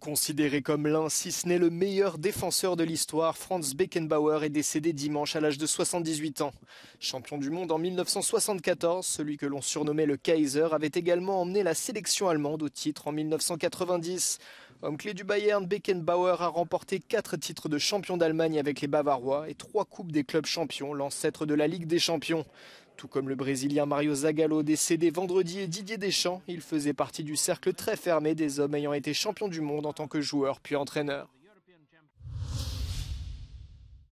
Considéré comme l'un, si ce n'est le meilleur défenseur de l'histoire, Franz Beckenbauer est décédé dimanche à l'âge de 78 ans. Champion du monde en 1974, celui que l'on surnommait le Kaiser avait également emmené la sélection allemande au titre en 1990. Homme clé du Bayern, Beckenbauer a remporté 4 titres de champion d'Allemagne avec les Bavarois et 3 coupes des clubs champions, l'ancêtre de la Ligue des champions. Tout comme le Brésilien Mario Zagallo décédé vendredi et Didier Deschamps, il faisait partie du cercle très fermé des hommes ayant été champions du monde en tant que joueur puis entraîneur.